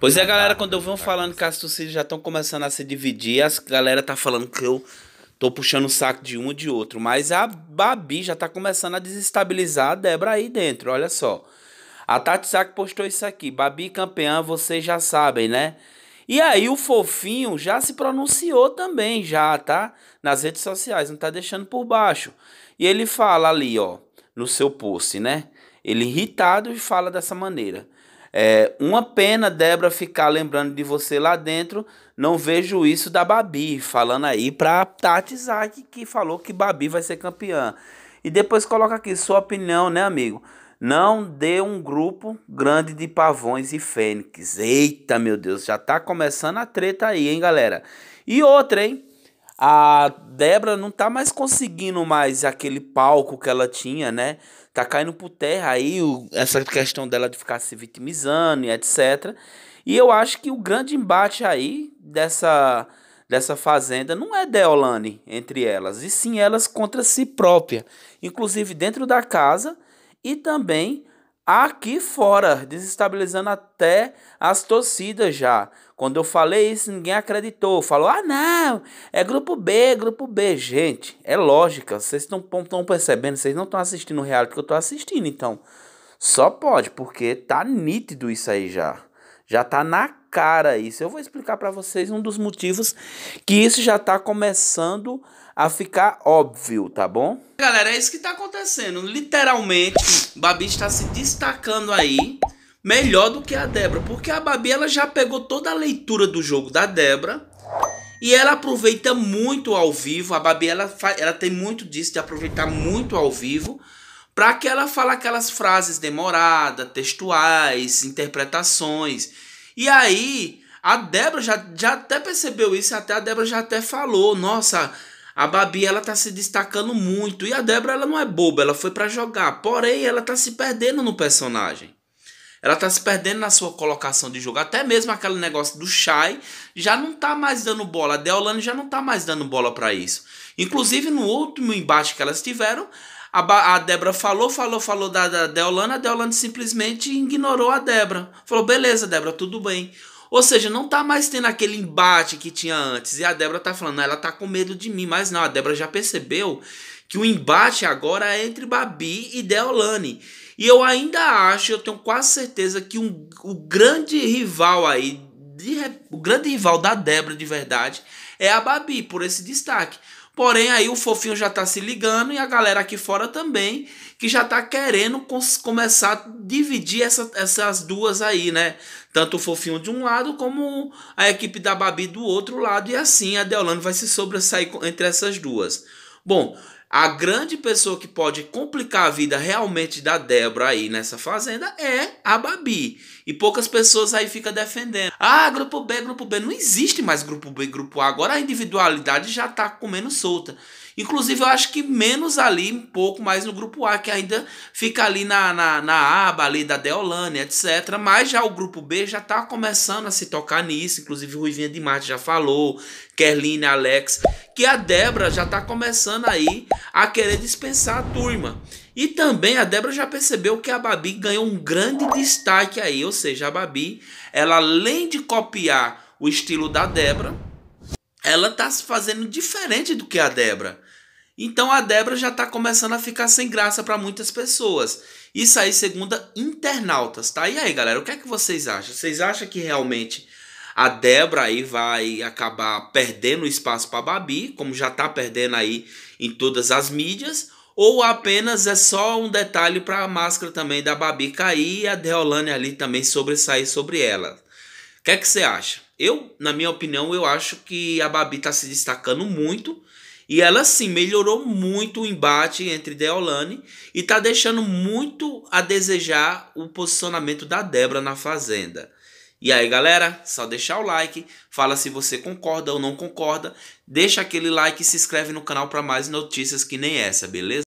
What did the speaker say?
Pois é, galera, quando eu venho falando que as torcidas já estão começando a se dividir, as galera tá falando que eu tô puxando o saco de um ou de outro. Mas a Babi já tá começando a desestabilizar a Debra aí dentro, olha só. A Tati Saco postou isso aqui. Babi campeã, vocês já sabem, né? E aí o fofinho já se pronunciou também, já, tá? Nas redes sociais, não tá deixando por baixo. E ele fala ali, ó, no seu post, né? Ele irritado e fala dessa maneira. É, uma pena, Débora, ficar lembrando de você lá dentro. Não vejo isso da Babi, falando aí pra Tati Zaki, que falou que Babi vai ser campeã. E depois coloca aqui sua opinião, né, amigo? Não dê um grupo grande de pavões e fênix. Eita, meu Deus, já tá começando a treta aí, hein, galera? E outra, hein? a Débora não tá mais conseguindo mais aquele palco que ela tinha, né? Tá caindo por terra aí o, essa questão dela de ficar se vitimizando e etc. E eu acho que o grande embate aí dessa dessa fazenda não é Deolane entre elas, e sim elas contra si própria, inclusive dentro da casa e também aqui fora, desestabilizando até as torcidas já. Quando eu falei isso, ninguém acreditou. Falou: ah, não, é grupo B, grupo B. Gente, é lógica. Vocês estão percebendo, vocês não estão assistindo o reality que eu estou assistindo, então. Só pode, porque tá nítido isso aí já. Já tá na cara isso. Eu vou explicar para vocês um dos motivos que isso já tá começando a ficar óbvio, tá bom? Galera, é isso que tá acontecendo. Literalmente, Babi está se destacando aí melhor do que a Débora, porque a Babi ela já pegou toda a leitura do jogo da Débora e ela aproveita muito ao vivo. A Babi ela, ela tem muito disso de aproveitar muito ao vivo para que ela fale aquelas frases demoradas, textuais, interpretações. E aí a Débora já, já até percebeu isso, até a Débora já até falou, nossa, a Babi ela tá se destacando muito e a Débora ela não é boba, ela foi para jogar, porém ela tá se perdendo no personagem. Ela tá se perdendo na sua colocação de jogo, até mesmo aquele negócio do Shai já não tá mais dando bola, a Deolane já não tá mais dando bola para isso. Inclusive no último embate que elas tiveram, a, a Débora falou, falou, falou da, da Deolane, a Deolane simplesmente ignorou a Débora. Falou: "Beleza, Débora, tudo bem". Ou seja, não tá mais tendo aquele embate que tinha antes. E a Débora tá falando, ela tá com medo de mim. Mas não, a Débora já percebeu que o embate agora é entre Babi e Deolane. E eu ainda acho, eu tenho quase certeza que um, o grande rival aí, de, o grande rival da Débora de verdade, é a Babi, por esse destaque. Porém, aí o fofinho já está se ligando e a galera aqui fora também, que já está querendo começar a dividir essa, essas duas aí, né? Tanto o fofinho de um lado como a equipe da Babi do outro lado, e assim a Deolane vai se sobressair entre essas duas. Bom, a grande pessoa que pode complicar a vida realmente da Débora aí nessa fazenda é a Babi. E poucas pessoas aí ficam defendendo. Ah, grupo B, grupo B. Não existe mais grupo B, grupo A. Agora a individualidade já tá comendo solta. Inclusive, eu acho que menos ali, um pouco mais no grupo A, que ainda fica ali na, na, na aba ali da Deolane, etc. Mas já o grupo B já tá começando a se tocar nisso. Inclusive, o Ruivinha de Marte já falou, Kerline, Alex, que a Débora já tá começando aí a querer dispensar a turma. E também a Débora já percebeu que a Babi ganhou um grande destaque aí, ou seja, a Babi, ela além de copiar o estilo da Débora, ela tá se fazendo diferente do que a Débora. Então a Débora já tá começando a ficar sem graça para muitas pessoas. Isso aí, segunda internautas, tá? E aí, galera, o que é que vocês acham? Vocês acham que realmente a Débora aí vai acabar perdendo espaço para Babi, como já tá perdendo aí em todas as mídias? Ou apenas é só um detalhe para a máscara também da Babi cair e a Deolane ali também sobressair sobre ela? O que é que você acha? Eu, na minha opinião, eu acho que a Babi tá se destacando muito. E ela sim melhorou muito o embate entre Deolane e tá deixando muito a desejar o posicionamento da Débora na fazenda. E aí, galera, só deixar o like, fala se você concorda ou não concorda, deixa aquele like e se inscreve no canal para mais notícias que nem essa, beleza?